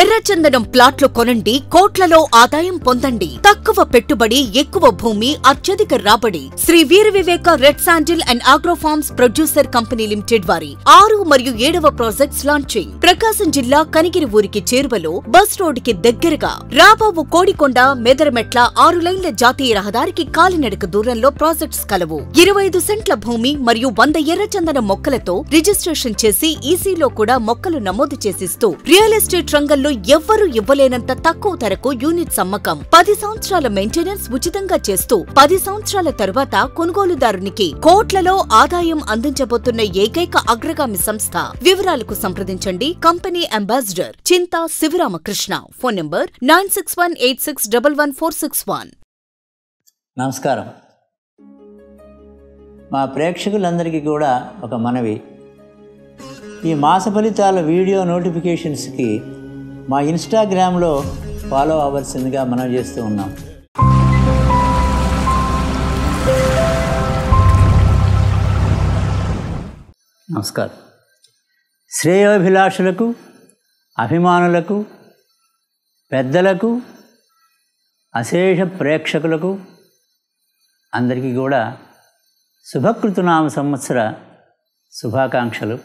ఎర్రచందనం ప్లాట్లు కొనండి కోట్లలో ఆదాయం పొందండి తక్కువ పెట్టుబడి ఎక్కువ భూమి అత్యధిక రాబడి Shri Veera Viveka red sandal and agrofarms producer company limited వారి ఆరు మరియు ఏడవ ప్రాజెక్ట్స్ లాంచింగ్ ప్రకాశం జిల్లా కనిగిరి ఊరికి చేరువలో బస్ రోడ్డుకి దగ్గరగా రాబాబు కోడికొండ మెదరమెట్ల ఆరు లైన్ల జాతీయ రహదారికి కాలినడక దూరంలో ప్రాజెక్ట్స్ కలవు ఇరవై ఐదు సెంట్ల భూమి మరియు వంద ఎర్రచందనం మొక్కలతో రిజిస్ట్రేషన్ చేసి ఈసీలో కూడా మొక్కలు నమోదు చేసిస్తూ రియల్ ఎస్టేట్ రంగ రంగంలో ఎవ్వరూ ఇవ్వలేనంత తక్కువ ధరకు యూనిట్స్ అమ్మకం పది సంవత్సరాల మెయింటెనెన్స్ ఉచితంగా చేస్తూ పది సంవత్సరాల తరువాత కొనుగోలుదారునికి కోట్లలో ఆదాయం అందించబోతున్న ఏకైక అగ్రగామి సంస్థ వివరాలకు సంప్రదించండి company ambassador Chinta Sivaramakrishna phone number nine six one eight six double one four six one నమస్కారం మా ప్రేక్షకులందరికీ కూడా ఒక మనవి ఈ మాస ఫలితాల వీడియో నోటిఫికేషన్స్కి మా ఇన్స్టాగ్రామ్లో ఫాలో అవ్వాల్సిందిగా మనం చేస్తూ ఉన్నాం నమస్కారం శ్రేయోభిలాషులకు అభిమానులకు పెద్దలకు అశేష ప్రేక్షకులకు అందరికీ కూడా శుభకృతునామ సంవత్సర శుభాకాంక్షలు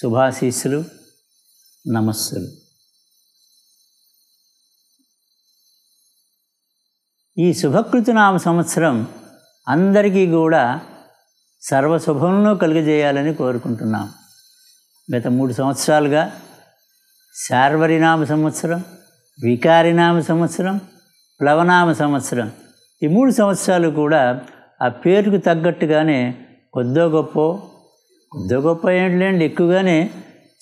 శుభాశీస్సులు నమస్సులు ఈ నామ సంవత్సరం అందరికీ కూడా సర్వశుభంలో కలిగజేయాలని కోరుకుంటున్నాం గత మూడు సంవత్సరాలుగా శార్వరినామ సంవత్సరం వికారినామ సంవత్సరం ప్లవనామ సంవత్సరం ఈ మూడు సంవత్సరాలు కూడా ఆ పేరుకు తగ్గట్టుగానే కొద్దో గొప్ప కొద్దో గొప్ప ఏంటి లేండి ఎక్కువగానే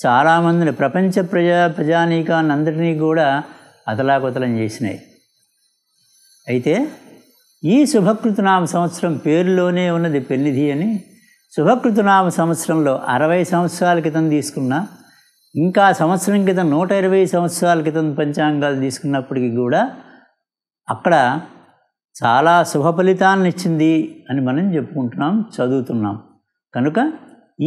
చాలామందిని ప్రపంచ ప్రజా ప్రజానీకాన్ని అందరినీ కూడా అతలాకుతలం చేసినాయి అయితే ఈ శుభకృతనామ సంవత్సరం పేరులోనే ఉన్నది పెన్నిధి అని శుభకృతనామ సంవత్సరంలో అరవై సంవత్సరాల క్రితం తీసుకున్న ఇంకా సంవత్సరం క్రితం నూట ఇరవై సంవత్సరాల క్రితం పంచాంగాలు తీసుకున్నప్పటికీ కూడా అక్కడ చాలా శుభ ఫలితాన్ని ఇచ్చింది అని మనం చెప్పుకుంటున్నాం చదువుతున్నాం కనుక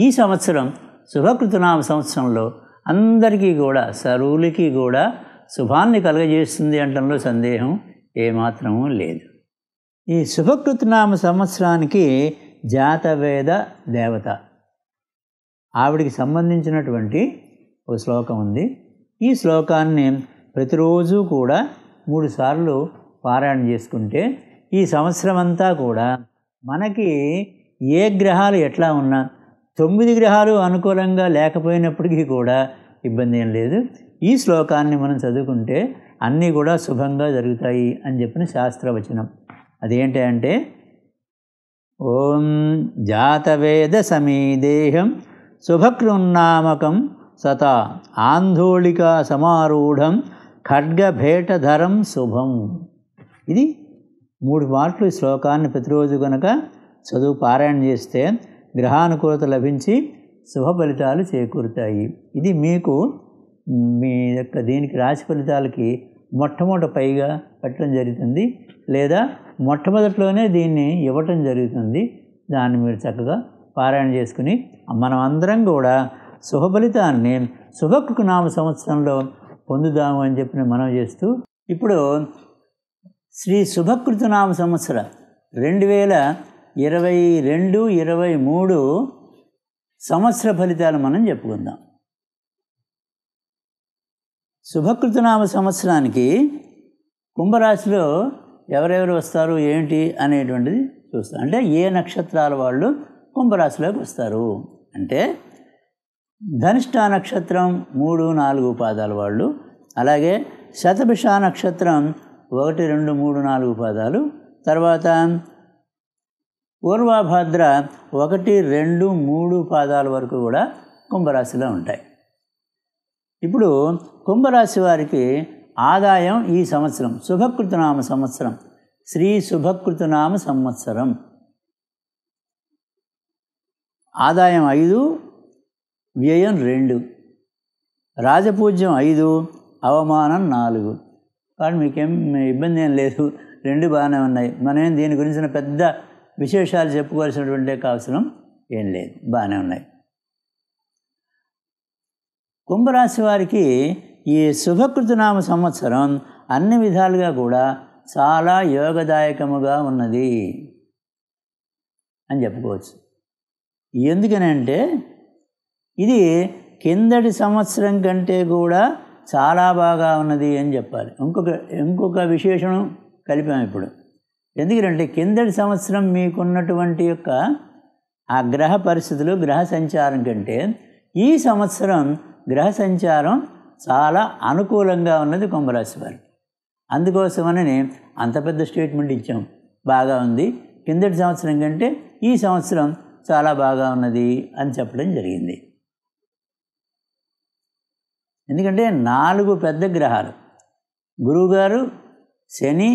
ఈ సంవత్సరం శుభకృతనామ సంవత్సరంలో అందరికీ కూడా సరువులకి కూడా శుభాన్ని కలగజేస్తుంది అంటంలో సందేహం ఏమాత్రము లేదు ఈ శుభకృతనామ సంవత్సరానికి జాతవేద దేవత ఆవిడికి సంబంధించినటువంటి ఓ శ్లోకం ఉంది ఈ శ్లోకాన్ని ప్రతిరోజు కూడా మూడు సార్లు పారాయణ చేసుకుంటే ఈ సంవత్సరం అంతా కూడా మనకి ఏ గ్రహాలు ఎట్లా ఉన్నా తొమ్మిది గ్రహాలు అనుకూలంగా లేకపోయినప్పటికీ కూడా ఇబ్బంది ఏం లేదు ఈ శ్లోకాన్ని మనం చదువుకుంటే అన్నీ కూడా శుభంగా జరుగుతాయి అని చెప్పిన శాస్త్రవచనం అదేంటి అంటే ఓం జాతవేద దేహం శుభకృన్నామకం సత ఆంధోళిక సమారూఢం ఖడ్గభేటధరం శుభం ఇది మూడు మార్కులు శ్లోకాన్ని ప్రతిరోజు కనుక చదువు పారాయణ చేస్తే గ్రహానుకూలత లభించి శుభ ఫలితాలు చేకూరుతాయి ఇది మీకు మీ యొక్క దీనికి రాశి ఫలితాలకి మొట్టమొదట పైగా పెట్టడం జరుగుతుంది లేదా మొట్టమొదట్లోనే దీన్ని ఇవ్వటం జరుగుతుంది దాన్ని మీరు చక్కగా పారాయణ చేసుకుని మనం అందరం కూడా శుభఫలితాన్ని శుభకు నామ సంవత్సరంలో పొందుదాము అని చెప్పిన మనం చేస్తూ ఇప్పుడు శ్రీ శుభకృతనామ సంవత్సర రెండు వేల ఇరవై రెండు ఇరవై మూడు సంవత్సర ఫలితాలు మనం చెప్పుకుందాం శుభకృతనామ సంవత్సరానికి కుంభరాశిలో ఎవరెవరు వస్తారు ఏంటి అనేటువంటిది చూస్తాం అంటే ఏ నక్షత్రాల వాళ్ళు కుంభరాశిలోకి వస్తారు అంటే ధనిష్ట నక్షత్రం మూడు నాలుగు పాదాల వాళ్ళు అలాగే శతభిష నక్షత్రం ఒకటి రెండు మూడు నాలుగు పాదాలు తర్వాత పూర్వభాద్ర ఒకటి రెండు మూడు పాదాల వరకు కూడా కుంభరాశిలో ఉంటాయి ఇప్పుడు కుంభరాశి వారికి ఆదాయం ఈ సంవత్సరం శుభకృతనామ సంవత్సరం శ్రీ శుభకృతనామ సంవత్సరం ఆదాయం ఐదు వ్యయం రెండు రాజపూజ్యం ఐదు అవమానం నాలుగు కానీ మీకేం ఇబ్బంది ఏం లేదు రెండు బాగానే ఉన్నాయి మనమేం దీని గురించిన పెద్ద విశేషాలు చెప్పుకోవాల్సినటువంటి అవసరం ఏం లేదు బాగానే ఉన్నాయి కుంభరాశి వారికి ఈ శుభకృతనామ సంవత్సరం అన్ని విధాలుగా కూడా చాలా యోగదాయకముగా ఉన్నది అని చెప్పుకోవచ్చు ఎందుకనంటే ఇది కిందటి సంవత్సరం కంటే కూడా చాలా బాగా ఉన్నది అని చెప్పాలి ఇంకొక ఇంకొక విశేషణం కలిపాం ఇప్పుడు ఎందుకంటే కిందటి సంవత్సరం మీకున్నటువంటి యొక్క ఆ గ్రహ పరిస్థితులు గ్రహ సంచారం కంటే ఈ సంవత్సరం గ్రహ సంచారం చాలా అనుకూలంగా ఉన్నది కుంభరాశి వారు అందుకోసమని అంత పెద్ద స్టేట్మెంట్ ఇచ్చాం బాగా ఉంది కిందటి సంవత్సరం కంటే ఈ సంవత్సరం చాలా బాగా ఉన్నది అని చెప్పడం జరిగింది ఎందుకంటే నాలుగు పెద్ద గ్రహాలు గురువుగారు శని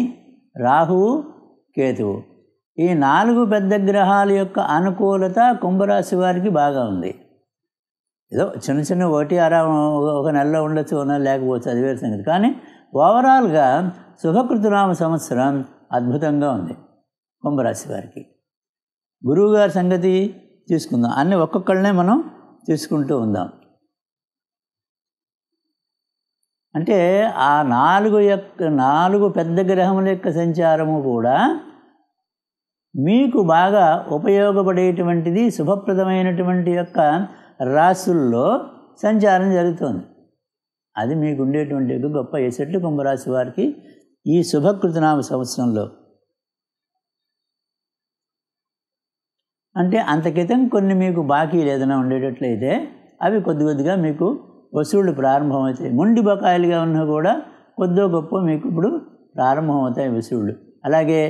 రాహువు కేతువు ఈ నాలుగు పెద్ద గ్రహాల యొక్క అనుకూలత కుంభరాశి వారికి బాగా ఉంది ఏదో చిన్న చిన్న ఒకటి అరా ఒక నెలలో ఉండొచ్చు ఒక లేకపోవచ్చు అది వేరే సంగతి కానీ ఓవరాల్గా శుభకృతునామ సంవత్సరం అద్భుతంగా ఉంది కుంభరాశి వారికి గురువుగారి సంగతి తీసుకుందాం అన్ని ఒక్కొక్కళ్ళనే మనం తీసుకుంటూ ఉందాం అంటే ఆ నాలుగు యొక్క నాలుగు పెద్ద గ్రహముల యొక్క సంచారము కూడా మీకు బాగా ఉపయోగపడేటువంటిది శుభప్రదమైనటువంటి యొక్క రాసుల్లో సంచారం జరుగుతోంది అది మీకు ఉండేటువంటి గొప్ప ఎసెట్లు కుంభరాశి వారికి ఈ శుభకృతనామ సంవత్సరంలో అంటే అంతకితం కొన్ని మీకు బాకీలు ఏదైనా ఉండేటట్లయితే అవి కొద్ది కొద్దిగా మీకు వసూళ్ళు ప్రారంభమవుతాయి మొండి బకాయిలుగా ఉన్నా కూడా కొద్దో గొప్ప మీకు ఇప్పుడు ప్రారంభమవుతాయి వసూళ్ళు అలాగే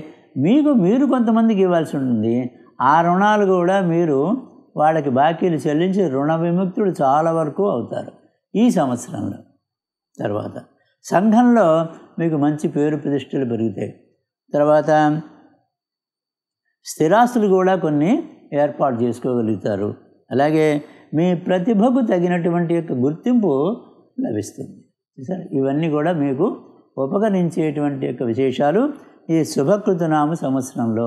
మీకు మీరు కొంతమందికి ఇవ్వాల్సి ఉంటుంది ఆ రుణాలు కూడా మీరు వాళ్ళకి బాకీలు చెల్లించి రుణ విముక్తులు చాలా వరకు అవుతారు ఈ సంవత్సరంలో తర్వాత సంఘంలో మీకు మంచి పేరు ప్రతిష్టలు పెరుగుతాయి తర్వాత స్థిరాస్తులు కూడా కొన్ని ఏర్పాటు చేసుకోగలుగుతారు అలాగే మీ ప్రతిభకు తగినటువంటి యొక్క గుర్తింపు లభిస్తుంది ఇవన్నీ కూడా మీకు ఉపకరించేటువంటి యొక్క విశేషాలు ఈ నామ సంవత్సరంలో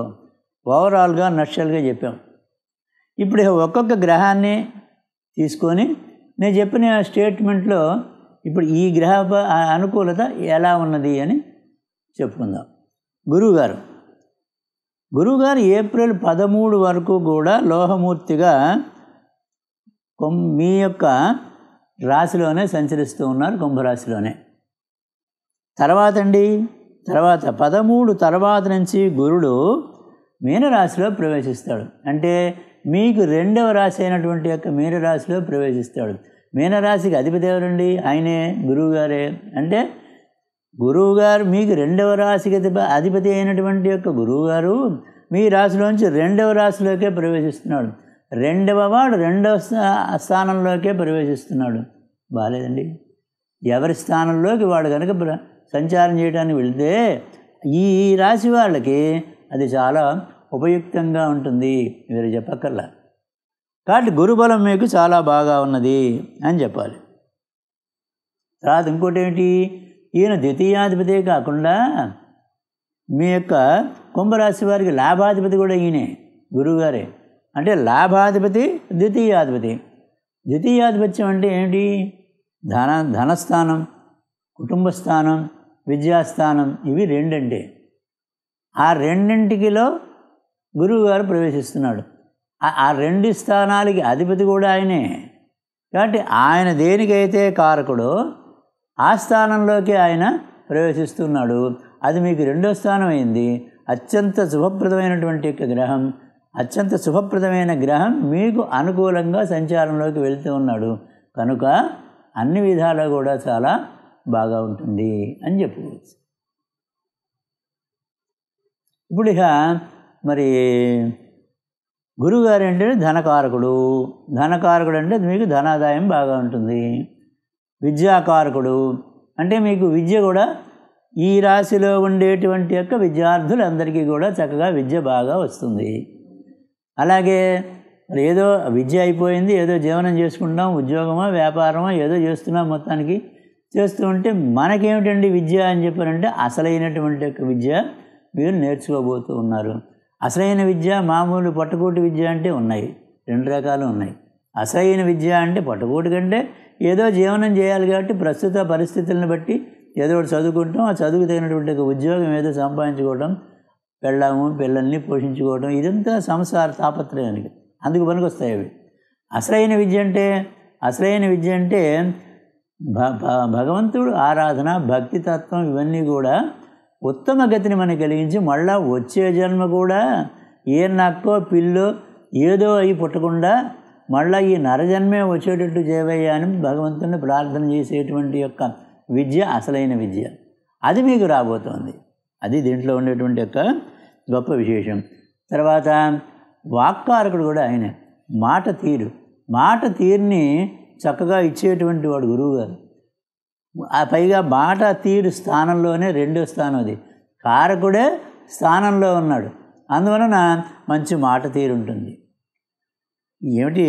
ఓవరాల్గా నక్షల్గా చెప్పాం ఇప్పుడు ఒక్కొక్క గ్రహాన్ని తీసుకొని నేను చెప్పిన స్టేట్మెంట్లో ఇప్పుడు ఈ గ్రహ అనుకూలత ఎలా ఉన్నది అని చెప్పుకుందాం గురువుగారు గురువుగారు ఏప్రిల్ పదమూడు వరకు కూడా లోహమూర్తిగా మీ యొక్క రాశిలోనే సంచరిస్తూ ఉన్నారు కుంభరాశిలోనే తర్వాత అండి తర్వాత పదమూడు తర్వాత నుంచి గురుడు మీనరాశిలో ప్రవేశిస్తాడు అంటే మీకు రెండవ రాశి అయినటువంటి యొక్క మీనరాశిలో ప్రవేశిస్తాడు మీనరాశికి అధిపతి ఎవరండి ఆయనే గురువుగారే అంటే గురువుగారు మీకు రెండవ రాశికి అధిపతి అయినటువంటి యొక్క గురువుగారు మీ రాశిలోంచి రెండవ రాశిలోకే ప్రవేశిస్తున్నాడు రెండవ వాడు రెండవ స్థానంలోకే ప్రవేశిస్తున్నాడు బాగాలేదండి ఎవరి స్థానంలోకి వాడు కనుక సంచారం చేయడానికి వెళితే ఈ రాశి వాళ్ళకి అది చాలా ఉపయుక్తంగా ఉంటుంది మీరు చెప్పక్కర్లా కాబట్టి గురుబలం మీకు చాలా బాగా ఉన్నది అని చెప్పాలి తర్వాత ఇంకోటి ఏంటి ఈయన ద్వితీయాధిపతి కాకుండా మీ యొక్క కుంభరాశి వారికి లాభాధిపతి కూడా ఈయనే గురువుగారే అంటే లాభాధిపతి ద్వితీయాధిపతి ద్వితీయాధిపత్యం అంటే ఏంటి ధన ధనస్థానం కుటుంబ స్థానం విద్యాస్థానం ఇవి రెండండి ఆ రెండింటికిలో గురువుగారు ప్రవేశిస్తున్నాడు ఆ రెండు స్థానాలకి అధిపతి కూడా ఆయనే కాబట్టి ఆయన దేనికైతే కారకుడో ఆ స్థానంలోకి ఆయన ప్రవేశిస్తున్నాడు అది మీకు రెండో స్థానం అయింది అత్యంత శుభప్రదమైనటువంటి యొక్క గ్రహం అత్యంత శుభప్రదమైన గ్రహం మీకు అనుకూలంగా సంచారంలోకి వెళుతూ ఉన్నాడు కనుక అన్ని విధాలు కూడా చాలా బాగా ఉంటుంది అని చెప్పుకోవచ్చు ఇప్పుడు ఇక మరి గురువుగారు అంటే ధనకారకుడు ధనకారకుడు అంటే మీకు ధనాదాయం బాగా ఉంటుంది విద్యాకారకుడు అంటే మీకు విద్య కూడా ఈ రాశిలో ఉండేటువంటి యొక్క విద్యార్థులందరికీ కూడా చక్కగా విద్య బాగా వస్తుంది అలాగే ఏదో విద్య అయిపోయింది ఏదో జీవనం చేసుకుంటాం ఉద్యోగమా వ్యాపారమా ఏదో చేస్తున్నాం మొత్తానికి చేస్తూ ఉంటే మనకేమిటండి విద్య అని చెప్పారంటే అసలైనటువంటి యొక్క విద్య మీరు నేర్చుకోబోతూ ఉన్నారు అసలైన విద్య మామూలు పట్టుకోటి విద్య అంటే ఉన్నాయి రెండు రకాలు ఉన్నాయి అసలైన విద్య అంటే పట్టుకోటి కంటే ఏదో జీవనం చేయాలి కాబట్టి ప్రస్తుత పరిస్థితులను బట్టి ఏదో ఒకటి చదువుకుంటాం ఆ చదువుకు తగినటువంటి ఒక ఉద్యోగం ఏదో సంపాదించుకోవడం పెళ్ళాము పిల్లల్ని పోషించుకోవడం ఇదంతా సంసార తాపత్రయానికి అందుకు పనికొస్తాయి అవి అసలైన విద్య అంటే అసలైన విద్య అంటే భగవంతుడు ఆరాధన భక్తి తత్వం ఇవన్నీ కూడా ఉత్తమ గతిని మనకు కలిగించి మళ్ళా వచ్చే జన్మ కూడా ఏ నక్కో పిల్లో ఏదో అయి పుట్టకుండా మళ్ళీ ఈ నరజన్మే వచ్చేటట్టు చేయవయ్యా అని భగవంతుని ప్రార్థన చేసేటువంటి యొక్క విద్య అసలైన విద్య అది మీకు రాబోతోంది అది దీంట్లో ఉండేటువంటి యొక్క గొప్ప విశేషం తర్వాత వాక్కారకుడు కూడా ఆయన మాట తీరు మాట తీరుని చక్కగా ఇచ్చేటువంటి వాడు గురువు గారు ఆ పైగా మాట తీరు స్థానంలోనే రెండో స్థానం అది కారకుడే స్థానంలో ఉన్నాడు అందువలన మంచి మాట తీరు ఉంటుంది ఏమిటి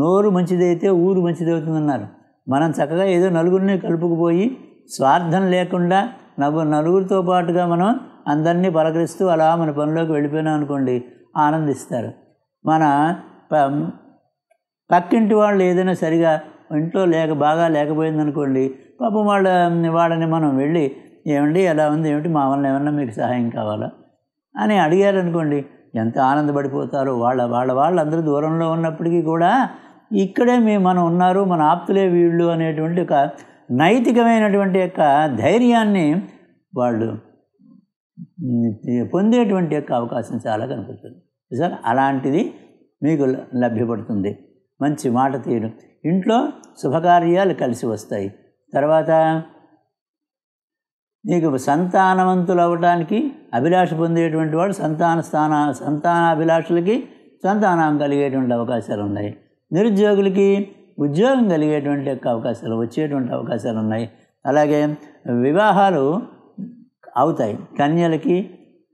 నోరు మంచిదైతే ఊరు మంచిదవుతుందన్నారు మనం చక్కగా ఏదో నలుగురిని కలుపుకుపోయి స్వార్థం లేకుండా నవ్వు నలుగురితో పాటుగా మనం అందరినీ పలకరిస్తూ అలా మన పనిలోకి వెళ్ళిపోయినాం అనుకోండి ఆనందిస్తారు మన పక్కింటి వాళ్ళు ఏదైనా సరిగా ఇంట్లో లేక బాగా లేకపోయిందనుకోండి పాపం వాళ్ళ వాళ్ళని మనం వెళ్ళి ఏమండి ఎలా ఉంది ఏమిటి మా వల్ల ఏమన్నా మీకు సహాయం కావాలా అని అడిగారనుకోండి ఎంత ఆనందపడిపోతారో వాళ్ళ వాళ్ళ వాళ్ళందరూ దూరంలో ఉన్నప్పటికీ కూడా ఇక్కడే మీ మనం ఉన్నారు మన ఆప్తులే వీళ్ళు అనేటువంటి ఒక నైతికమైనటువంటి యొక్క ధైర్యాన్ని వాళ్ళు పొందేటువంటి యొక్క అవకాశం చాలా కనిపిస్తుంది సార్ అలాంటిది మీకు లభ్యపడుతుంది మంచి మాట తీయడం ఇంట్లో శుభకార్యాలు కలిసి వస్తాయి తర్వాత నీకు సంతానవంతులు అవ్వటానికి అభిలాష పొందేటువంటి వాడు సంతాన స్థాన సంతానాభిలాషులకి సంతానం కలిగేటువంటి అవకాశాలు ఉన్నాయి నిరుద్యోగులకి ఉద్యోగం కలిగేటువంటి యొక్క అవకాశాలు వచ్చేటువంటి అవకాశాలు ఉన్నాయి అలాగే వివాహాలు అవుతాయి కన్యలకి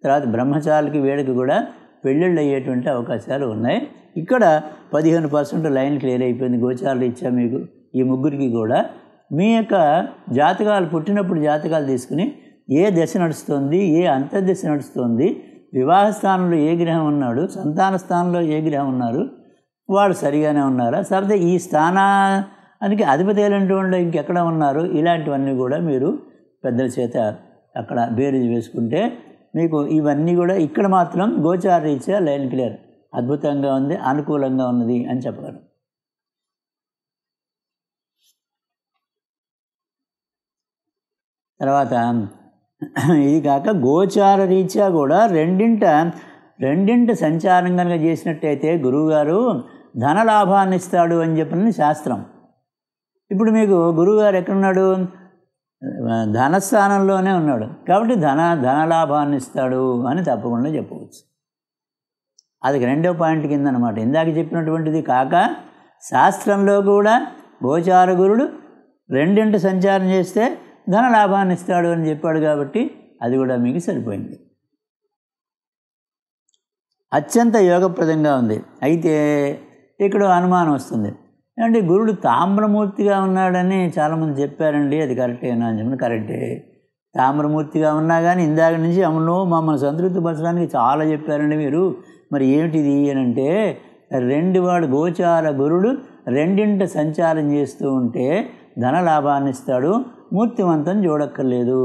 తర్వాత బ్రహ్మచారులకి వీళ్ళకి కూడా పెళ్ళిళ్ళు అయ్యేటువంటి అవకాశాలు ఉన్నాయి ఇక్కడ పదిహేను పర్సెంట్ లైన్ క్లియర్ అయిపోయింది గోచారాలు ఇచ్చా మీకు ఈ ముగ్గురికి కూడా మీ యొక్క జాతకాలు పుట్టినప్పుడు జాతకాలు తీసుకుని ఏ దశ నడుస్తుంది ఏ అంతర్దశ నడుస్తుంది వివాహ స్థానంలో ఏ గ్రహం ఉన్నాడు సంతాన స్థానంలో ఏ గ్రహం ఉన్నారు వాళ్ళు సరిగానే ఉన్నారా సరే ఈ స్థానానికి అధిపతి ఎలాంటివాళ్ళు ఇంకెక్కడ ఉన్నారు ఇలాంటివన్నీ కూడా మీరు పెద్దల చేత అక్కడ బేరీజ్ వేసుకుంటే మీకు ఇవన్నీ కూడా ఇక్కడ మాత్రం గోచారీత్యా లైన్ క్లియర్ అద్భుతంగా ఉంది అనుకూలంగా ఉన్నది అని చెప్పగలం తర్వాత ఇది కాక గోచార రీత్యా కూడా రెండింట రెండింటి సంచారం కనుక చేసినట్టయితే గురువుగారు ధనలాభాన్ని ఇస్తాడు అని చెప్పిన శాస్త్రం ఇప్పుడు మీకు గురువుగారు ఎక్కడున్నాడు ధనస్థానంలోనే ఉన్నాడు కాబట్టి ధన ధనలాభాన్ని ఇస్తాడు అని తప్పకుండా చెప్పవచ్చు అది రెండో పాయింట్ కింద అనమాట ఇందాక చెప్పినటువంటిది కాక శాస్త్రంలో కూడా గోచార గురుడు రెండింటి సంచారం చేస్తే ధన లాభాన్ని ఇస్తాడు అని చెప్పాడు కాబట్టి అది కూడా మీకు సరిపోయింది అత్యంత యోగప్రదంగా ఉంది అయితే ఇక్కడ అనుమానం వస్తుంది ఏమంటే గురుడు తామ్రమూర్తిగా ఉన్నాడని చాలామంది చెప్పారండి అది కరెక్టే అని చెప్పిన కరెక్టే తామ్రమూర్తిగా ఉన్నా కానీ ఇందాక నుంచి అమ్మను మమ్మల్ని సంతృప్తి పరచడానికి చాలా చెప్పారండి మీరు మరి ఏమిటిది అని అంటే రెండు వాడు గోచార గురుడు రెండింట సంచారం చేస్తూ ఉంటే ధన లాభాన్ని ఇస్తాడు మూర్తివంతం చూడక్కర్లేదు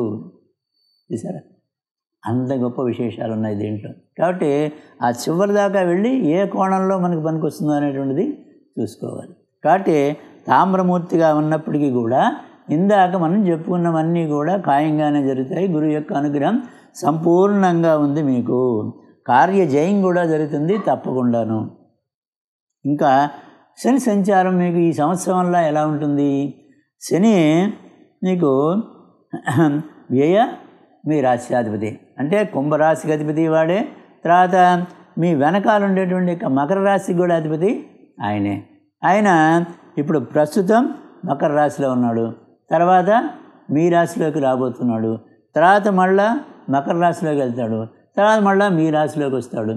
చూసారా అంత గొప్ప విశేషాలు ఉన్నాయి దీంట్లో కాబట్టి ఆ చివరి దాకా వెళ్ళి ఏ కోణంలో మనకు పనికొస్తుందో అనేటువంటిది చూసుకోవాలి కాబట్టి తామ్రమూర్తిగా ఉన్నప్పటికీ కూడా ఇందాక మనం చెప్పుకున్నవన్నీ కూడా ఖాయంగానే జరుగుతాయి గురువు యొక్క అనుగ్రహం సంపూర్ణంగా ఉంది మీకు కార్యజయం కూడా జరుగుతుంది తప్పకుండాను ఇంకా శని సంచారం మీకు ఈ సంవత్సరంలో ఎలా ఉంటుంది శని మీకు వ్యయ మీ రాశ్యాధిపతి అంటే కుంభరాశికి అధిపతి వాడే తర్వాత మీ వెనకాల ఉండేటువంటి మకర రాశికి కూడా అధిపతి ఆయనే ఆయన ఇప్పుడు ప్రస్తుతం మకర రాశిలో ఉన్నాడు తర్వాత మీ రాశిలోకి రాబోతున్నాడు తర్వాత మళ్ళా మకర రాశిలోకి వెళ్తాడు తర్వాత మళ్ళీ మీ రాశిలోకి వస్తాడు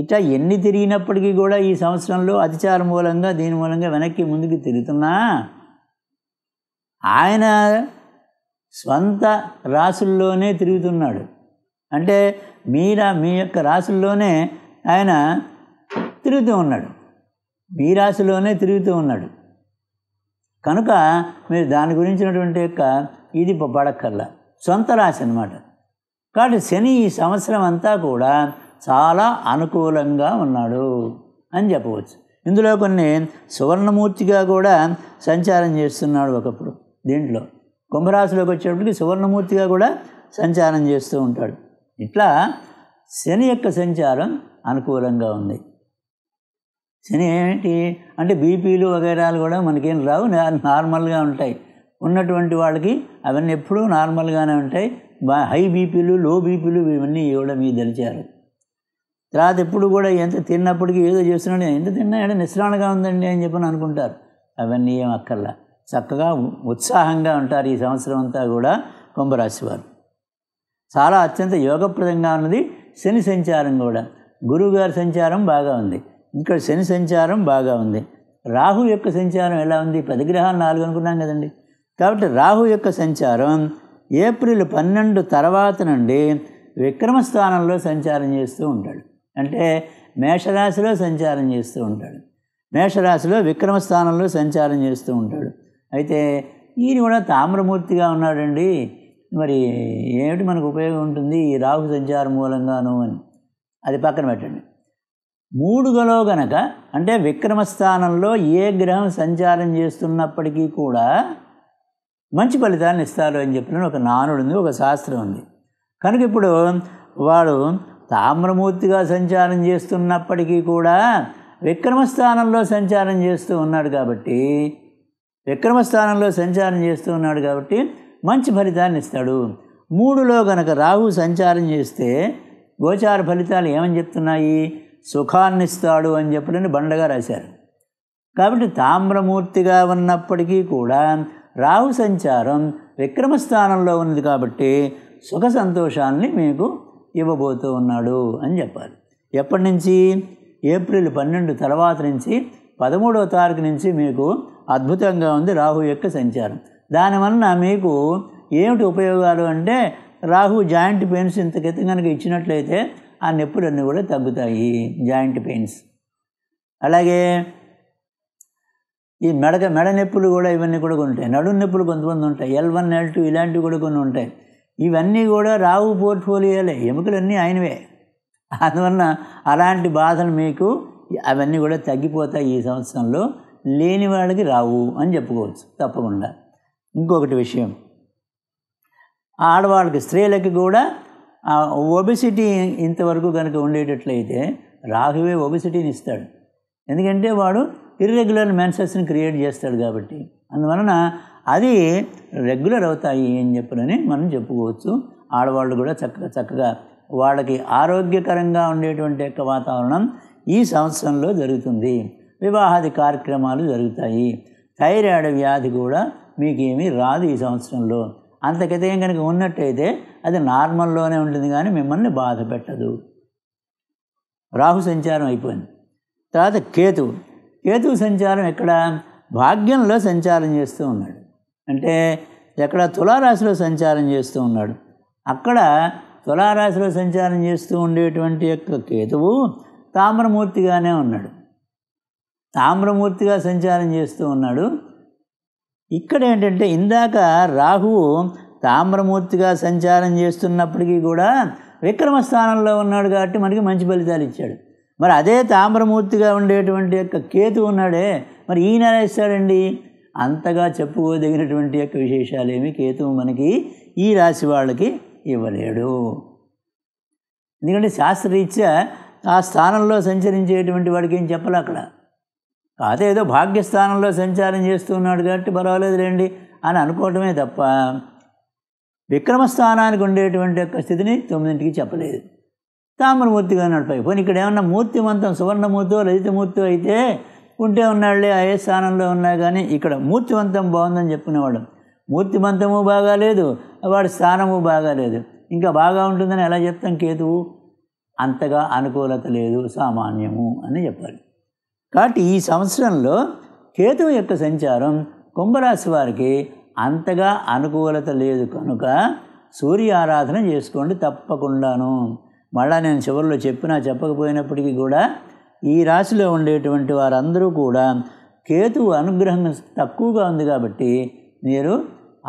ఇట్లా ఎన్ని తిరిగినప్పటికీ కూడా ఈ సంవత్సరంలో అతిచార మూలంగా దీని మూలంగా వెనక్కి ముందుకు తిరుగుతున్నా ఆయన స్వంత రాసుల్లోనే తిరుగుతున్నాడు అంటే మీరా మీ యొక్క రాసుల్లోనే ఆయన తిరుగుతూ ఉన్నాడు మీ రాశిలోనే తిరుగుతూ ఉన్నాడు కనుక మీరు దాని గురించినటువంటి యొక్క ఇది పడక్కర్లా సొంత రాశి అనమాట కాబట్టి శని ఈ సంవత్సరం అంతా కూడా చాలా అనుకూలంగా ఉన్నాడు అని చెప్పవచ్చు ఇందులో కొన్ని సువర్ణమూర్తిగా కూడా సంచారం చేస్తున్నాడు ఒకప్పుడు దీంట్లో కుంభరాశిలోకి వచ్చేటప్పటికి సువర్ణమూర్తిగా కూడా సంచారం చేస్తూ ఉంటాడు ఇట్లా శని యొక్క సంచారం అనుకూలంగా ఉంది శని ఏంటి అంటే బీపీలు వగైరాలు కూడా మనకేం రావు నార్మల్గా ఉంటాయి ఉన్నటువంటి వాళ్ళకి అవన్నీ ఎప్పుడూ నార్మల్గానే ఉంటాయి హై బీపీలు లో బీపీలు ఇవన్నీ కూడా మీ తెలిచారు తర్వాత ఎప్పుడు కూడా ఎంత తిన్నప్పటికీ ఏదో చేస్తున్నాడు ఎంత తిన్నా ఏడా నిస్రాణగా ఉందండి అని చెప్పని అనుకుంటారు అవన్నీ ఏం అక్కర్లా చక్కగా ఉత్సాహంగా ఉంటారు ఈ సంవత్సరం అంతా కూడా కుంభరాశి వారు చాలా అత్యంత యోగప్రదంగా ఉన్నది శని సంచారం కూడా గురువుగారి సంచారం బాగా ఉంది ఇక్కడ శని సంచారం బాగా ఉంది రాహు యొక్క సంచారం ఎలా ఉంది పది గ్రహాలు నాలుగు అనుకున్నాం కదండి కాబట్టి రాహు యొక్క సంచారం ఏప్రిల్ పన్నెండు తర్వాత నుండి విక్రమ స్థానంలో సంచారం చేస్తూ ఉంటాడు అంటే మేషరాశిలో సంచారం చేస్తూ ఉంటాడు మేషరాశిలో విక్రమ స్థానంలో సంచారం చేస్తూ ఉంటాడు అయితే ఈయన కూడా తామ్రమూర్తిగా ఉన్నాడండి మరి ఏమిటి మనకు ఉపయోగం ఉంటుంది ఈ రాహు సంచారం మూలంగాను అని అది పక్కన పెట్టండి మూడుగలో గనక అంటే విక్రమ స్థానంలో ఏ గ్రహం సంచారం చేస్తున్నప్పటికీ కూడా మంచి ఫలితాలను ఇస్తారు అని చెప్పిన ఒక నానుడు ఉంది ఒక శాస్త్రం ఉంది కనుక ఇప్పుడు వాడు తామ్రమూర్తిగా సంచారం చేస్తున్నప్పటికీ కూడా విక్రమస్థానంలో సంచారం చేస్తూ ఉన్నాడు కాబట్టి విక్రమస్థానంలో సంచారం చేస్తూ ఉన్నాడు కాబట్టి మంచి ఫలితాన్ని ఇస్తాడు మూడులో గనక రాహు సంచారం చేస్తే గోచార ఫలితాలు ఏమని చెప్తున్నాయి సుఖాన్ని ఇస్తాడు అని చెప్పడని బండగా రాశారు కాబట్టి తామ్రమూర్తిగా ఉన్నప్పటికీ కూడా రాహు సంచారం విక్రమ స్థానంలో ఉన్నది కాబట్టి సుఖ సంతోషాలని మీకు ఇవ్వబోతూ ఉన్నాడు అని చెప్పాలి ఎప్పటి నుంచి ఏప్రిల్ పన్నెండు తర్వాత నుంచి పదమూడవ తారీఖు నుంచి మీకు అద్భుతంగా ఉంది రాహు యొక్క సంచారం దానివలన మీకు ఏమిటి ఉపయోగాలు అంటే రాహు జాయింట్ పెయిన్స్ ఇంత కనుక ఇచ్చినట్లయితే ఆ నొప్పులన్నీ కూడా తగ్గుతాయి జాయింట్ పెయిన్స్ అలాగే ఈ మెడక మెడ నొప్పులు కూడా ఇవన్నీ కూడా కొన్ని ఉంటాయి నడు నొప్పులు కొంతమంది ఉంటాయి ఎల్ వన్ ఎల్ టూ ఇలాంటివి కూడా కొన్ని ఉంటాయి ఇవన్నీ కూడా రావు పోర్ట్ఫోలియోలే ఎముకలన్నీ ఆయనవే అందువలన అలాంటి బాధలు మీకు అవన్నీ కూడా తగ్గిపోతాయి ఈ సంవత్సరంలో లేని వాళ్ళకి రావు అని చెప్పుకోవచ్చు తప్పకుండా ఇంకొకటి విషయం ఆడవాళ్ళకి స్త్రీలకి కూడా ఒబిసిటీ ఇంతవరకు కనుక ఉండేటట్లయితే రాహువే ఒబిసిటీని ఇస్తాడు ఎందుకంటే వాడు ఇర్రెగ్యులర్ మెన్సెస్ని క్రియేట్ చేస్తాడు కాబట్టి అందువలన అది రెగ్యులర్ అవుతాయి అని చెప్పనని మనం చెప్పుకోవచ్చు ఆడవాళ్ళు కూడా చక్కగా చక్కగా వాళ్ళకి ఆరోగ్యకరంగా ఉండేటువంటి యొక్క వాతావరణం ఈ సంవత్సరంలో జరుగుతుంది వివాహాది కార్యక్రమాలు జరుగుతాయి థైరాయిడ్ వ్యాధి కూడా మీకు ఏమీ రాదు ఈ సంవత్సరంలో అంతకైతే కనుక ఉన్నట్టయితే అది నార్మల్లోనే ఉంటుంది కానీ మిమ్మల్ని బాధ పెట్టదు రాహు సంచారం అయిపోయింది తర్వాత కేతు కేతు సంచారం ఎక్కడ భాగ్యంలో సంచారం చేస్తూ ఉన్నాడు అంటే ఎక్కడ తులారాశిలో సంచారం చేస్తూ ఉన్నాడు అక్కడ తులారాశిలో సంచారం చేస్తూ ఉండేటువంటి యొక్క కేతువు తామ్రమూర్తిగానే ఉన్నాడు తామ్రమూర్తిగా సంచారం చేస్తూ ఉన్నాడు ఇక్కడ ఏంటంటే ఇందాక రాహువు తామ్రమూర్తిగా సంచారం చేస్తున్నప్పటికీ కూడా విక్రమ స్థానంలో ఉన్నాడు కాబట్టి మనకి మంచి ఫలితాలు ఇచ్చాడు మరి అదే తామ్రమూర్తిగా ఉండేటువంటి యొక్క కేతు ఉన్నాడే మరి ఈయన ఇస్తాడండి అంతగా చెప్పుకోదగినటువంటి యొక్క విశేషాలేమి కేతు మనకి ఈ రాశి వాళ్ళకి ఇవ్వలేడు ఎందుకంటే శాస్త్రరీత్యా ఆ స్థానంలో సంచరించేటువంటి వాడికి ఏం చెప్పలే అక్కడ కాకపోతే ఏదో భాగ్యస్థానంలో సంచారం చేస్తున్నాడు కాబట్టి పర్వాలేదులేండి అని అనుకోవటమే తప్ప విక్రమస్థానానికి ఉండేటువంటి యొక్క స్థితిని తొమ్మిదింటికి చెప్పలేదు తామ్రమూర్తిగా ఉన్నాడు పోనీ ఇక్కడ ఏమన్నా మూర్తిమంతం సువర్ణమూర్తో లలితమూర్తో అయితే ఉంటే ఉన్నాళ్ళే ఏ స్థానంలో ఉన్నా కానీ ఇక్కడ మూర్తివంతం బాగుందని చెప్పుకునేవాడు మూర్తిమంతము బాగాలేదు వాడి స్థానము బాగాలేదు ఇంకా బాగా ఉంటుందని ఎలా చెప్తాం కేతువు అంతగా అనుకూలత లేదు సామాన్యము అని చెప్పాలి కాబట్టి ఈ సంవత్సరంలో కేతువు యొక్క సంచారం కుంభరాశి వారికి అంతగా అనుకూలత లేదు కనుక సూర్య ఆరాధన చేసుకోండి తప్పకుండాను మళ్ళా నేను చివరిలో చెప్పినా చెప్పకపోయినప్పటికీ కూడా ఈ రాశిలో ఉండేటువంటి వారందరూ కూడా కేతువు అనుగ్రహం తక్కువగా ఉంది కాబట్టి మీరు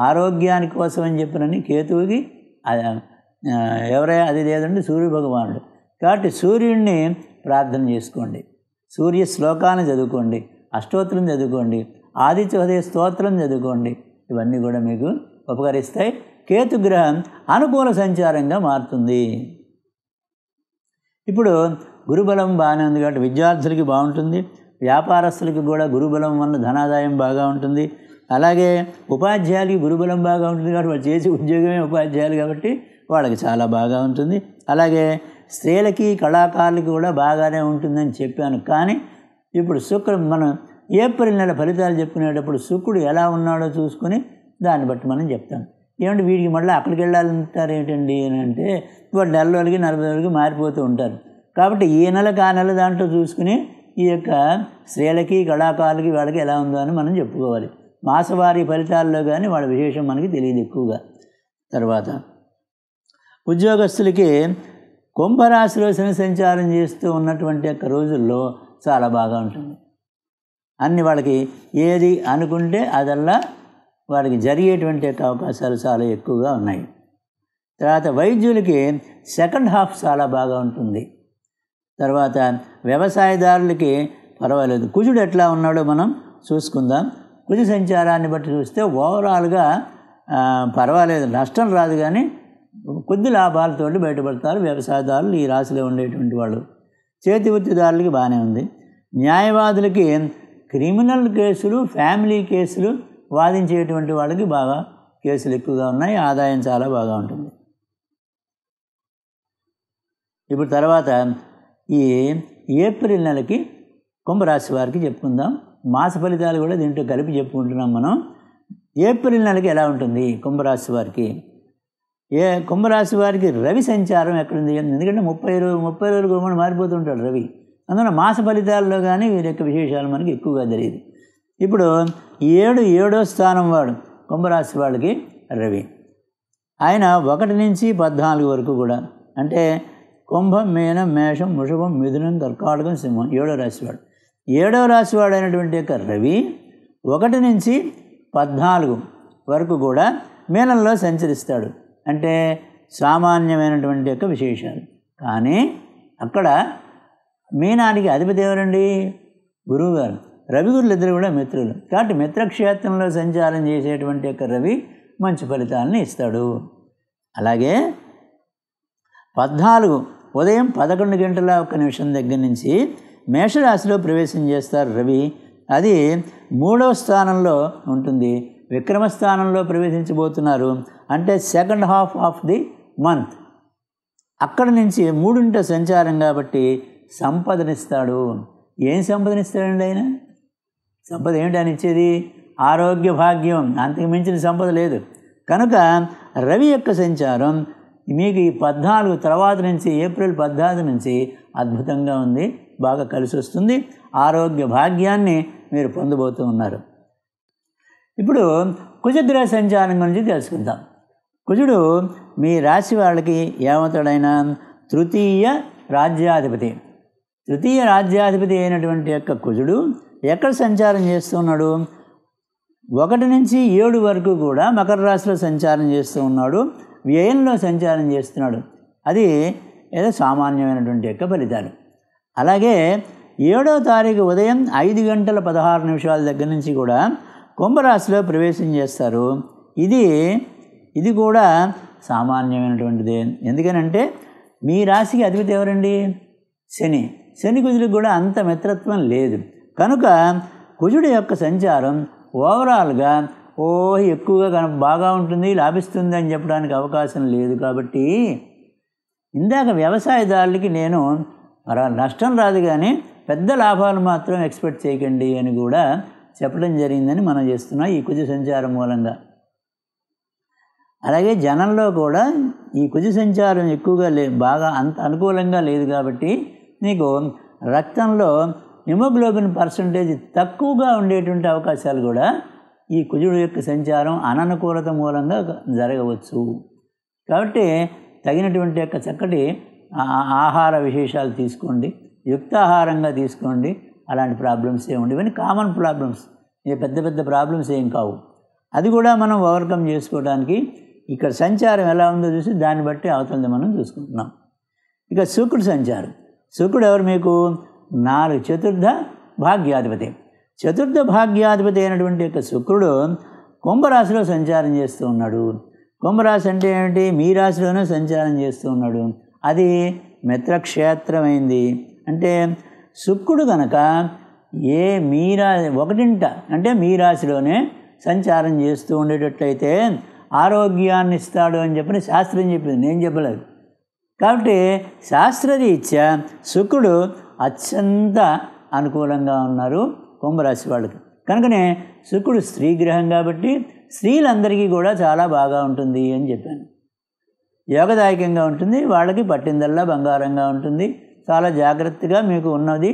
ఆరోగ్యానికి కోసం అని చెప్పినని కేతువుకి ఎవరై అది లేదంటే సూర్యభగవానుడు కాబట్టి సూర్యుడిని ప్రార్థన చేసుకోండి సూర్య శ్లోకాన్ని చదువుకోండి అష్టోత్తరం చదువుకోండి ఆదిత్యోదయ స్తోత్రం చదువుకోండి ఇవన్నీ కూడా మీకు ఉపకరిస్తాయి కేతుగ్రహం అనుకూల సంచారంగా మారుతుంది ఇప్పుడు గురుబలం బాగానే ఉంది కాబట్టి విద్యార్థులకి బాగుంటుంది వ్యాపారస్తులకి కూడా గురుబలం వల్ల ధనాదాయం బాగా ఉంటుంది అలాగే ఉపాధ్యాయులకి గురుబలం బాగా ఉంటుంది కాబట్టి వాళ్ళు చేసే ఉద్యోగమే ఉపాధ్యాయులు కాబట్టి వాళ్ళకి చాలా బాగా ఉంటుంది అలాగే స్త్రీలకి కళాకారులకి కూడా బాగానే ఉంటుందని చెప్పాను కానీ ఇప్పుడు శుక్రం మనం ఏప్రిల్ నెల ఫలితాలు చెప్పుకునేటప్పుడు శుక్రుడు ఎలా ఉన్నాడో చూసుకుని దాన్ని బట్టి మనం చెప్తాము ఏమంటే వీడికి మళ్ళీ అక్కడికి వెళ్ళాలంటారు ఏంటండి అని అంటే వాడు నెలలోకి నలభై రోజులకి మారిపోతూ ఉంటారు కాబట్టి ఈ నెల ఆ నెల దాంట్లో చూసుకుని ఈ యొక్క స్త్రీలకి కళాకారులకి వాళ్ళకి ఎలా ఉందో అని మనం చెప్పుకోవాలి మాసవారి ఫలితాల్లో కానీ వాళ్ళ విశేషం మనకి తెలియదు ఎక్కువగా తర్వాత ఉద్యోగస్తులకి కుంభరాశిలో శని సంచారం చేస్తూ ఉన్నటువంటి యొక్క రోజుల్లో చాలా బాగా ఉంటుంది అన్ని వాళ్ళకి ఏది అనుకుంటే అదల్లా వారికి జరిగేటువంటి యొక్క అవకాశాలు చాలా ఎక్కువగా ఉన్నాయి తర్వాత వైద్యులకి సెకండ్ హాఫ్ చాలా బాగా ఉంటుంది తర్వాత వ్యవసాయదారులకి పర్వాలేదు కుజుడు ఎట్లా ఉన్నాడో మనం చూసుకుందాం కుజు సంచారాన్ని బట్టి చూస్తే ఓవరాల్గా పర్వాలేదు నష్టం రాదు కానీ కొద్ది లాభాలతోటి బయటపడతారు వ్యవసాయదారులు ఈ రాశిలో ఉండేటువంటి వాళ్ళు చేతి వృత్తిదారులకి బాగానే ఉంది న్యాయవాదులకి క్రిమినల్ కేసులు ఫ్యామిలీ కేసులు వాదించేటువంటి వాళ్ళకి బాగా కేసులు ఎక్కువగా ఉన్నాయి ఆదాయం చాలా బాగా ఉంటుంది ఇప్పుడు తర్వాత ఈ ఏప్రిల్ నెలకి కుంభరాశి వారికి చెప్పుకుందాం మాస ఫలితాలు కూడా దీంట్లో కలిపి చెప్పుకుంటున్నాం మనం ఏప్రిల్ నెలకి ఎలా ఉంటుంది కుంభరాశి వారికి ఏ కుంభరాశి వారికి రవి సంచారం ఎక్కడుంది ఎందుకంటే ముప్పై రోజు ముప్పై రోజులు గుమ్మని మారిపోతుంటాడు రవి అందువల్ల మాస ఫలితాల్లో కానీ వీరి యొక్క విశేషాలు మనకి ఎక్కువగా తెలియదు ఇప్పుడు ఏడు ఏడో స్థానం వాడు కుంభరాశి వాళ్ళకి రవి ఆయన ఒకటి నుంచి పద్నాలుగు వరకు కూడా అంటే కుంభం మీన మేషం వృషభం మిథునం కర్కాటకం సింహం ఏడో రాశివాడు ఏడవ రాశివాడు అయినటువంటి యొక్క రవి ఒకటి నుంచి పద్నాలుగు వరకు కూడా మీనంలో సంచరిస్తాడు అంటే సామాన్యమైనటువంటి యొక్క విశేషాలు కానీ అక్కడ మీనానికి అధిపతి ఎవరండి గురువుగారు ఇద్దరు కూడా మిత్రులు కాబట్టి మిత్రక్షేత్రంలో సంచారం చేసేటువంటి యొక్క రవి మంచి ఫలితాలను ఇస్తాడు అలాగే పద్నాలుగు ఉదయం పదకొండు గంటల ఒక నిమిషం దగ్గర నుంచి మేషరాశిలో ప్రవేశం చేస్తారు రవి అది మూడవ స్థానంలో ఉంటుంది విక్రమ స్థానంలో ప్రవేశించబోతున్నారు అంటే second half of the month అక్కడ నుంచి మూడింట సంచారం కాబట్టి సంపదనిస్తాడు ఏం సంపదనిస్తాడండి ఆయన సంపద ఏమిటి అని ఇచ్చేది ఆరోగ్య భాగ్యం అంతకు మించిన సంపద లేదు కనుక రవి యొక్క సంచారం మీకు ఈ పద్నాలుగు తర్వాత నుంచి ఏప్రిల్ పద్నాలుగు నుంచి అద్భుతంగా ఉంది బాగా కలిసి వస్తుంది ఆరోగ్య భాగ్యాన్ని మీరు పొందబోతూ ఉన్నారు ఇప్పుడు కుజగ్రహ సంచారం గురించి తెలుసుకుందాం కుజుడు మీ రాశి వాళ్ళకి ఏమవుతాడైనా తృతీయ రాజ్యాధిపతి తృతీయ రాజ్యాధిపతి అయినటువంటి యొక్క కుజుడు ఎక్కడ సంచారం చేస్తూ ఉన్నాడు ఒకటి నుంచి ఏడు వరకు కూడా మకర రాశిలో సంచారం చేస్తూ ఉన్నాడు వ్యయంలో సంచారం చేస్తున్నాడు అది ఏదో సామాన్యమైనటువంటి యొక్క ఫలితాలు అలాగే ఏడో తారీఖు ఉదయం ఐదు గంటల పదహారు నిమిషాల దగ్గర నుంచి కూడా కుంభరాశిలో ప్రవేశం చేస్తారు ఇది ఇది కూడా సామాన్యమైనటువంటిదే ఎందుకనంటే మీ రాశికి అధిపతి ఎవరండి శని శని కుదురికి కూడా అంత మిత్రత్వం లేదు కనుక కుజుడి యొక్క సంచారం ఓవరాల్గా ఓ ఎక్కువగా కనుక బాగా ఉంటుంది లాభిస్తుంది అని చెప్పడానికి అవకాశం లేదు కాబట్టి ఇందాక వ్యవసాయదారులకి నేను నష్టం రాదు కానీ పెద్ద లాభాలు మాత్రం ఎక్స్పెక్ట్ చేయకండి అని కూడా చెప్పడం జరిగిందని మనం చేస్తున్నాం ఈ కుజ సంచారం మూలంగా అలాగే జనంలో కూడా ఈ కుజ సంచారం ఎక్కువగా లే బాగా అంత అనుకూలంగా లేదు కాబట్టి మీకు రక్తంలో హిమోగ్లోబిన్ పర్సంటేజ్ తక్కువగా ఉండేటువంటి అవకాశాలు కూడా ఈ కుజుడు యొక్క సంచారం అననుకూలత మూలంగా జరగవచ్చు కాబట్టి తగినటువంటి యొక్క చక్కటి ఆహార విశేషాలు తీసుకోండి యుక్తాహారంగా తీసుకోండి అలాంటి ప్రాబ్లమ్స్ ఏ ఇవన్నీ కామన్ ప్రాబ్లమ్స్ ఇవి పెద్ద పెద్ద ప్రాబ్లమ్స్ ఏం కావు అది కూడా మనం ఓవర్కమ్ చేసుకోవడానికి ఇక్కడ సంచారం ఎలా ఉందో చూసి దాన్ని బట్టి అవుతుంది మనం చూసుకుంటున్నాం ఇక శుక్రుడు సంచారం శుక్రుడు ఎవరు మీకు నాలుగు చతుర్థ భాగ్యాధిపతి చతుర్థ భాగ్యాధిపతి అయినటువంటి యొక్క శుక్రుడు కుంభరాశిలో సంచారం చేస్తూ ఉన్నాడు కుంభరాశి అంటే ఏమిటి మీ రాశిలోనే సంచారం చేస్తూ ఉన్నాడు అది మిత్రక్షేత్రమైంది అంటే శుక్రుడు కనుక ఏ మీరా ఒకటింట అంటే మీ రాశిలోనే సంచారం చేస్తూ ఉండేటట్లయితే ఆరోగ్యాన్ని ఇస్తాడు అని చెప్పని శాస్త్రం చెప్పింది నేను చెప్పలేదు కాబట్టి శాస్త్రరీత్యా శుక్రుడు అత్యంత అనుకూలంగా ఉన్నారు కుంభరాశి వాళ్ళకి కనుకనే శుక్రుడు స్త్రీ గ్రహం కాబట్టి స్త్రీలందరికీ కూడా చాలా బాగా ఉంటుంది అని చెప్పాను యోగదాయకంగా ఉంటుంది వాళ్ళకి పట్టిందల్లా బంగారంగా ఉంటుంది చాలా జాగ్రత్తగా మీకు ఉన్నది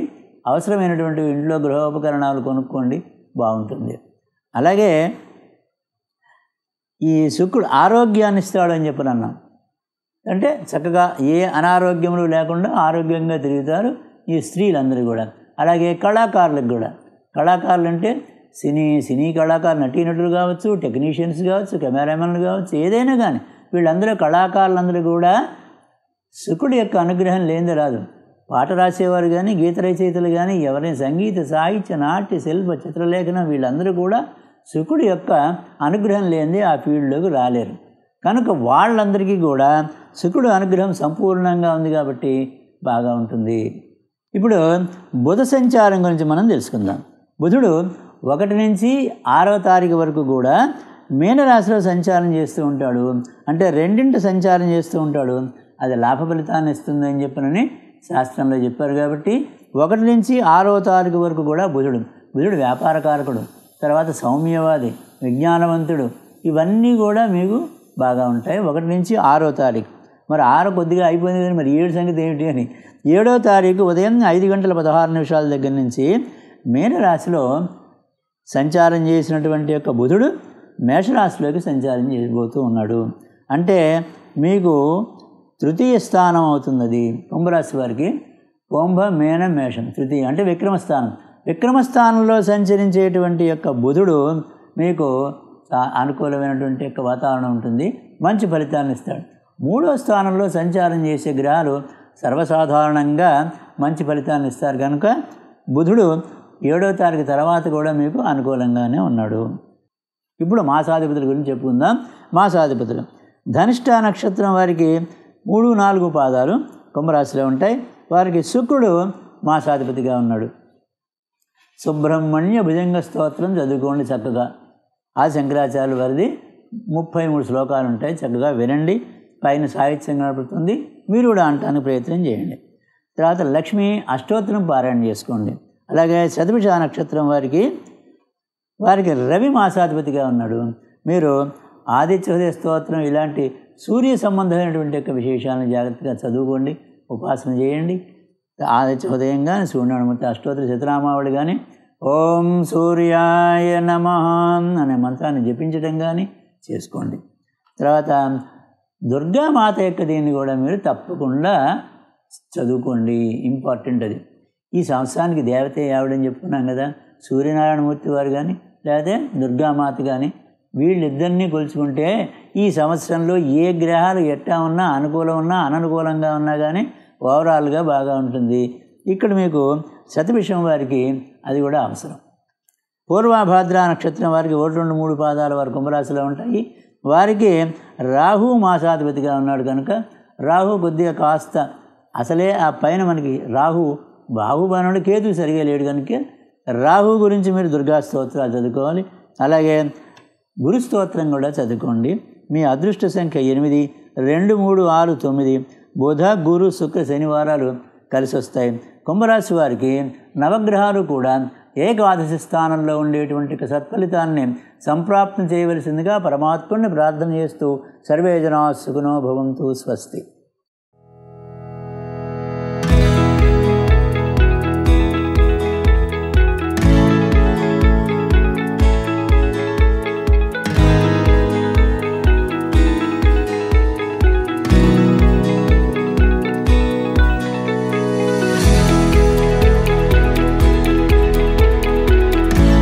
అవసరమైనటువంటి ఇంట్లో గృహోపకరణాలు కొనుక్కోండి బాగుంటుంది అలాగే ఈ శుక్రుడు ఆరోగ్యాన్ని ఇస్తాడని అని అన్నాం అంటే చక్కగా ఏ అనారోగ్యములు లేకుండా ఆరోగ్యంగా తిరుగుతారు ఈ స్త్రీలందరూ కూడా అలాగే కళాకారులకు కూడా కళాకారులు అంటే సినీ సినీ కళాకారు నటీనటులు కావచ్చు టెక్నీషియన్స్ కావచ్చు కెమెరామెన్లు కావచ్చు ఏదైనా కానీ వీళ్ళందరూ కళాకారులందరూ కూడా శుకుడు యొక్క అనుగ్రహం లేని రాదు పాట రాసేవారు కానీ గీత రచయితలు కానీ ఎవరైనా సంగీత సాహిత్య నాట్య శిల్ప చిత్రలేఖనం వీళ్ళందరూ కూడా శుకుడు యొక్క అనుగ్రహం లేనిదే ఆ ఫీల్డ్లోకి రాలేరు కనుక వాళ్ళందరికీ కూడా శుకుడు అనుగ్రహం సంపూర్ణంగా ఉంది కాబట్టి బాగా ఉంటుంది ఇప్పుడు బుధ సంచారం గురించి మనం తెలుసుకుందాం బుధుడు ఒకటి నుంచి ఆరో తారీఖు వరకు కూడా మీనరాశిలో సంచారం చేస్తూ ఉంటాడు అంటే రెండింటి సంచారం చేస్తూ ఉంటాడు అది లాభ ఫలితాన్ని ఇస్తుంది అని చెప్పనని శాస్త్రంలో చెప్పారు కాబట్టి ఒకటి నుంచి ఆరో తారీఖు వరకు కూడా బుధుడు బుధుడు వ్యాపారకారకుడు తర్వాత సౌమ్యవాది విజ్ఞానవంతుడు ఇవన్నీ కూడా మీకు బాగా ఉంటాయి ఒకటి నుంచి ఆరో తారీఖు మరి ఆరు కొద్దిగా అయిపోయింది కానీ మరి ఏడు సంగతి ఏమిటి అని ఏడో తారీఖు ఉదయం ఐదు గంటల పదహారు నిమిషాల దగ్గర నుంచి మీనరాశిలో సంచారం చేసినటువంటి యొక్క బుధుడు మేషరాశిలోకి సంచారం చేయబోతూ ఉన్నాడు అంటే మీకు తృతీయ స్థానం అవుతున్నది కుంభరాశి వారికి కుంభ మేన మేషం తృతీయ అంటే విక్రమస్థానం విక్రమస్థానంలో సంచరించేటువంటి యొక్క బుధుడు మీకు అనుకూలమైనటువంటి యొక్క వాతావరణం ఉంటుంది మంచి ఫలితాన్ని ఇస్తాడు మూడో స్థానంలో సంచారం చేసే గ్రహాలు సర్వసాధారణంగా మంచి ఫలితాలను ఇస్తారు కనుక బుధుడు ఏడో తారీఖు తర్వాత కూడా మీకు అనుకూలంగానే ఉన్నాడు ఇప్పుడు మాసాధిపతుల గురించి చెప్పుకుందాం మాసాధిపతులు ధనిష్ట నక్షత్రం వారికి మూడు నాలుగు పాదాలు కుంభరాశిలో ఉంటాయి వారికి శుక్రుడు మాసాధిపతిగా ఉన్నాడు సుబ్రహ్మణ్య భుజంగ స్తోత్రం చదువుకోండి చక్కగా ఆ శంకరాచార్యుల వారిది ముప్పై మూడు శ్లోకాలు ఉంటాయి చక్కగా వినండి పైన సాహిత్యం నడుపుతుంది మీరు కూడా అంటానికి ప్రయత్నం చేయండి తర్వాత లక్ష్మి అష్టోత్తరం పారాయణ చేసుకోండి అలాగే శతభిష నక్షత్రం వారికి వారికి రవి మాసాధిపతిగా ఉన్నాడు మీరు ఆదిత్య హృదయ స్తోత్రం ఇలాంటి సూర్య సంబంధమైనటువంటి యొక్క విశేషాలను జాగ్రత్తగా చదువుకోండి ఉపాసన చేయండి ఆదిత్య హృదయం కానీ సూర్యనమూర్తి అష్టోత్తర శతనామావళి కానీ ఓం సూర్యాయ నమ అనే మంత్రాన్ని జపించడం కానీ చేసుకోండి తర్వాత దుర్గామాత యొక్క దీన్ని కూడా మీరు తప్పకుండా చదువుకోండి ఇంపార్టెంట్ అది ఈ సంవత్సరానికి దేవత ఆవిడని చెప్పుకున్నాం కదా సూర్యనారాయణమూర్తి వారు కానీ లేదా దుర్గామాత కానీ వీళ్ళిద్దరినీ కొలుచుకుంటే ఈ సంవత్సరంలో ఏ గ్రహాలు ఎట్టా ఉన్నా అనుకూలం ఉన్నా అననుకూలంగా ఉన్నా కానీ ఓవరాల్గా బాగా ఉంటుంది ఇక్కడ మీకు శతభిషం వారికి అది కూడా అవసరం పూర్వభాద్ర నక్షత్రం వారికి ఒకటి రెండు మూడు పాదాల వారి కుంభరాశిలో ఉంటాయి వారికి రాహు మాసాధిపతిగా ఉన్నాడు కనుక రాహు కొద్దిగా కాస్త అసలే ఆ పైన మనకి రాహు బాహుబాణుడు కేతు సరిగా లేడు కనుక రాహు గురించి మీరు దుర్గా స్తోత్రాలు చదువుకోవాలి అలాగే గురు స్తోత్రం కూడా చదువుకోండి మీ అదృష్ట సంఖ్య ఎనిమిది రెండు మూడు ఆరు తొమ్మిది బుధ గురు శుక్ర శనివారాలు కలిసి వస్తాయి కుంభరాశి వారికి నవగ్రహాలు కూడా ఏకాదశి స్థానంలో ఉండేటువంటి సత్ఫలితాన్ని సంప్రాప్తం చేయవలసిందిగా పరమాత్ముడిని ప్రార్థన చేస్తూ సర్వే జనా భవంతు స్వస్తి